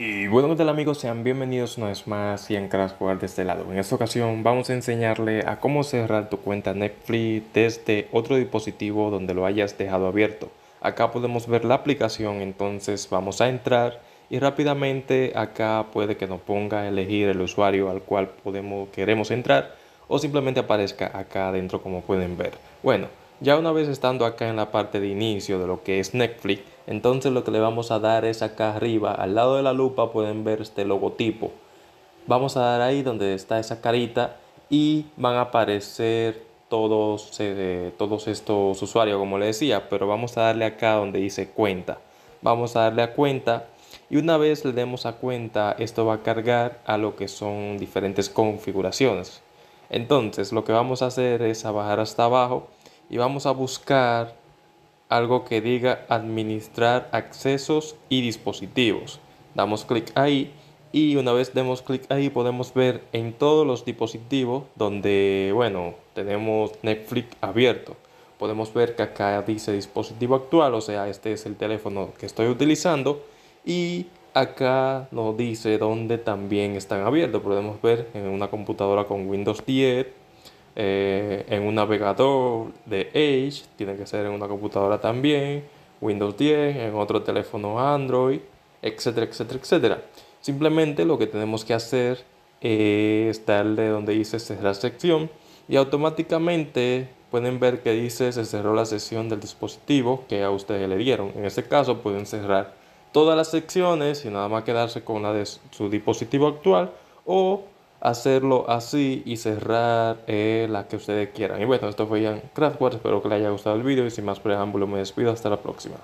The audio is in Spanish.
Y bueno, ¿qué tal amigos? Sean bienvenidos una vez más y en Jugar de este lado. En esta ocasión vamos a enseñarle a cómo cerrar tu cuenta Netflix desde otro dispositivo donde lo hayas dejado abierto. Acá podemos ver la aplicación, entonces vamos a entrar y rápidamente acá puede que nos ponga a elegir el usuario al cual podemos, queremos entrar o simplemente aparezca acá adentro como pueden ver. Bueno, ya una vez estando acá en la parte de inicio de lo que es Netflix, entonces lo que le vamos a dar es acá arriba, al lado de la lupa pueden ver este logotipo. Vamos a dar ahí donde está esa carita y van a aparecer todos, eh, todos estos usuarios, como le decía, pero vamos a darle acá donde dice cuenta. Vamos a darle a cuenta y una vez le demos a cuenta, esto va a cargar a lo que son diferentes configuraciones. Entonces lo que vamos a hacer es a bajar hasta abajo y vamos a buscar algo que diga administrar accesos y dispositivos. Damos clic ahí y una vez demos clic ahí podemos ver en todos los dispositivos donde, bueno, tenemos Netflix abierto. Podemos ver que acá dice dispositivo actual, o sea, este es el teléfono que estoy utilizando. Y acá nos dice donde también están abiertos. Podemos ver en una computadora con Windows 10, eh, en un navegador de Edge, tiene que ser en una computadora también, Windows 10, en otro teléfono Android, etcétera, etcétera, etcétera. Simplemente lo que tenemos que hacer es de donde dice cerrar sección y automáticamente pueden ver que dice se cerró la sesión del dispositivo que a ustedes le dieron. En ese caso pueden cerrar todas las secciones y nada más quedarse con la de su dispositivo actual o hacerlo así y cerrar eh, la que ustedes quieran. Y bueno, esto fue Ian Craftwater. espero que les haya gustado el video y sin más preámbulo me despido, hasta la próxima.